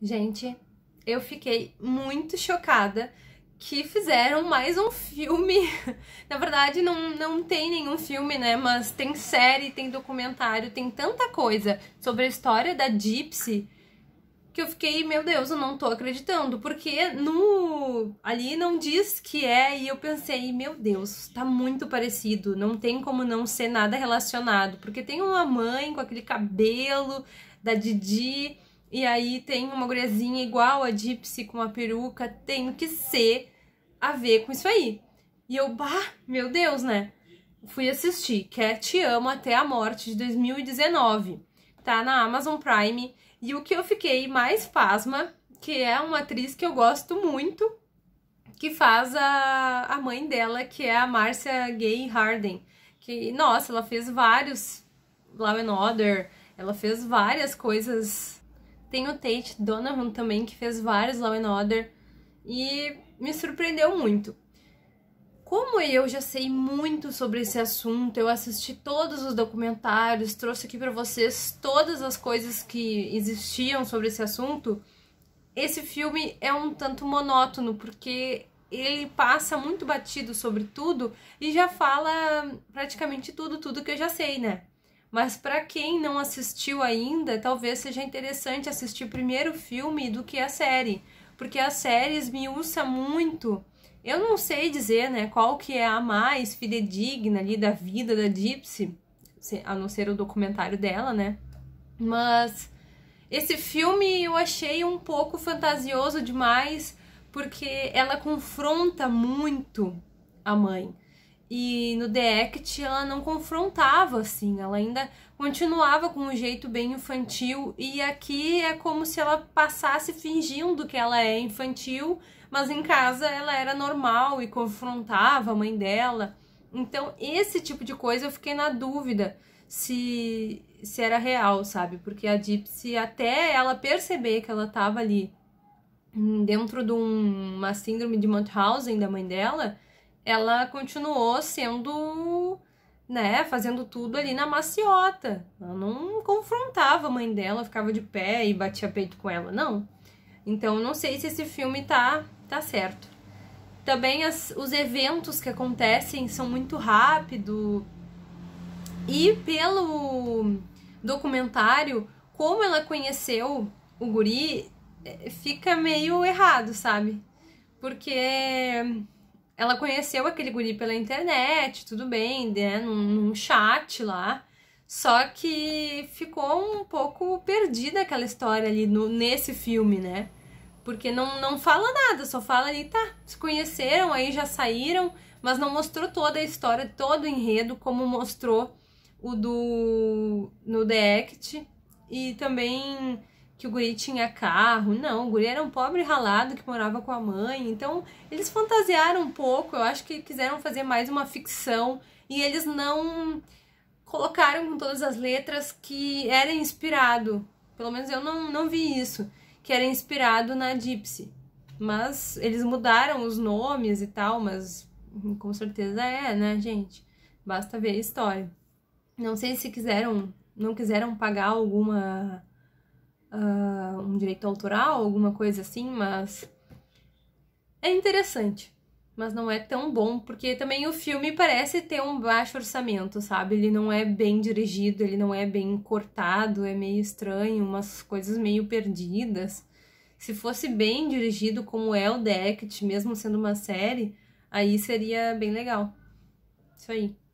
Gente, eu fiquei muito chocada que fizeram mais um filme. Na verdade, não, não tem nenhum filme, né? Mas tem série, tem documentário, tem tanta coisa sobre a história da Gypsy que eu fiquei, meu Deus, eu não tô acreditando, porque no ali não diz que é e eu pensei, meu Deus, tá muito parecido, não tem como não ser nada relacionado, porque tem uma mãe com aquele cabelo da Didi, e aí tem uma guriazinha igual a Gypsy com uma peruca, tem que ser a ver com isso aí. E eu, bah, meu Deus, né? Fui assistir Quer Te Amo Até a Morte de 2019. Tá na Amazon Prime. E o que eu fiquei mais pasma, que é uma atriz que eu gosto muito, que faz a, a mãe dela, que é a Marcia Gay Harden. Que, nossa, ela fez vários Law and Order, ela fez várias coisas tem o Tate Donovan também, que fez vários Law and Order e me surpreendeu muito. Como eu já sei muito sobre esse assunto, eu assisti todos os documentários, trouxe aqui para vocês todas as coisas que existiam sobre esse assunto. Esse filme é um tanto monótono porque ele passa muito batido sobre tudo e já fala praticamente tudo, tudo que eu já sei, né? Mas para quem não assistiu ainda, talvez seja interessante assistir primeiro o filme do que a série, porque a série esmiuça muito. Eu não sei dizer, né, qual que é a mais fidedigna ali da vida da Gypsy, a não ser o documentário dela, né? Mas esse filme eu achei um pouco fantasioso demais, porque ela confronta muito a mãe. E no The Act ela não confrontava, assim, ela ainda continuava com um jeito bem infantil, e aqui é como se ela passasse fingindo que ela é infantil, mas em casa ela era normal e confrontava a mãe dela. Então, esse tipo de coisa eu fiquei na dúvida se, se era real, sabe? Porque a Gypsy, até ela perceber que ela estava ali dentro de um, uma síndrome de Munchausen da mãe dela, ela continuou sendo, né, fazendo tudo ali na maciota. Ela não confrontava a mãe dela, ficava de pé e batia peito com ela, não. Então, não sei se esse filme tá, tá certo. Também as, os eventos que acontecem são muito rápido. E pelo documentário, como ela conheceu o guri, eh, fica meio errado, sabe? Porque ela conheceu aquele guri pela internet, tudo bem, né? Num, num, chat lá. Só que ficou um pouco perdida aquela história ali no, nesse filme, né? Porque não, não fala nada, só fala ali, tá, se conheceram, aí já saíram, mas não mostrou toda a história, todo o enredo, como mostrou o do no The Act. E também que o guri tinha carro. Não, o guri era um pobre ralado que morava com a mãe. Então, eles fantasiaram um pouco. Eu acho que quiseram fazer mais uma ficção. E eles não colocaram com todas as letras que era inspirado. Pelo menos eu não, não vi isso. Que era inspirado na Gypsy. Mas eles mudaram os nomes e tal, mas com certeza é, né, gente? Basta ver a história. Não sei se quiseram, não quiseram pagar alguma uh, um direito autoral, alguma coisa assim, mas é interessante. Mas não é tão bom, porque também o filme parece ter um baixo orçamento, sabe? Ele não é bem dirigido, ele não é bem cortado, é meio estranho, umas coisas meio perdidas. Se fosse bem dirigido, como é o The Act, mesmo sendo uma série, aí seria bem legal. Isso aí.